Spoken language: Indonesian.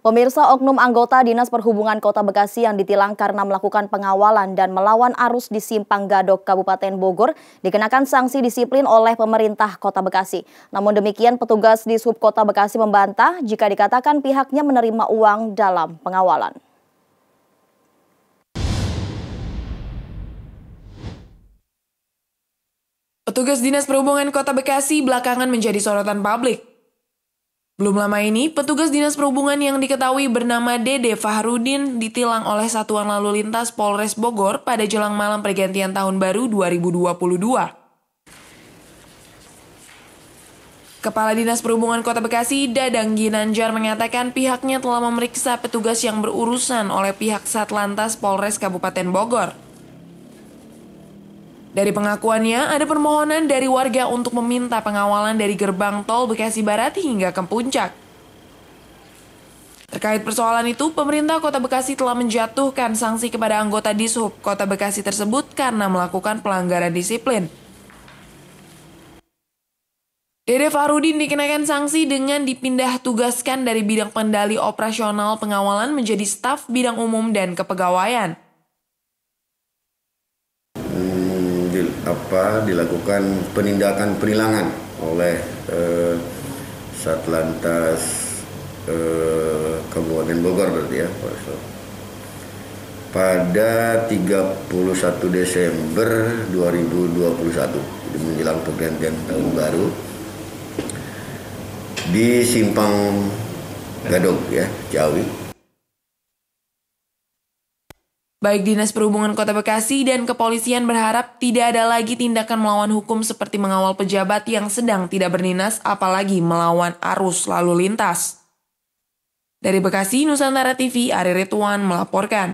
Pemirsa oknum anggota Dinas Perhubungan Kota Bekasi yang ditilang karena melakukan pengawalan dan melawan arus di Simpang Gadok Kabupaten Bogor dikenakan sanksi disiplin oleh pemerintah Kota Bekasi. Namun demikian petugas di subkota Bekasi membantah jika dikatakan pihaknya menerima uang dalam pengawalan. Petugas Dinas Perhubungan Kota Bekasi belakangan menjadi sorotan publik belum lama ini, petugas Dinas Perhubungan yang diketahui bernama Dede Fahrudin ditilang oleh Satuan Lalu Lintas Polres Bogor pada jelang malam pergantian tahun baru 2022. Kepala Dinas Perhubungan Kota Bekasi, Dadang Ginanjar mengatakan pihaknya telah memeriksa petugas yang berurusan oleh pihak Satlantas Polres Kabupaten Bogor. Dari pengakuannya, ada permohonan dari warga untuk meminta pengawalan dari gerbang tol Bekasi Barat hingga ke puncak. Terkait persoalan itu, pemerintah Kota Bekasi telah menjatuhkan sanksi kepada anggota Dishub Kota Bekasi tersebut karena melakukan pelanggaran disiplin. Dede Farudin dikenakan sanksi dengan dipindah tugaskan dari bidang pendali operasional pengawalan menjadi staf bidang umum dan kepegawaian. di, apa dilakukan penindakan penilangan oleh eh, Satlantas eh, Kabupaten Bogor berarti ya pada 31 Desember 2021 jadi menjelang pergantian tahun baru di Simpang Gadok ya Jawi Baik Dinas Perhubungan Kota Bekasi dan kepolisian berharap tidak ada lagi tindakan melawan hukum seperti mengawal pejabat yang sedang tidak berdinas apalagi melawan arus lalu lintas. Dari Bekasi, Nusantara TV, Ari Rituan melaporkan.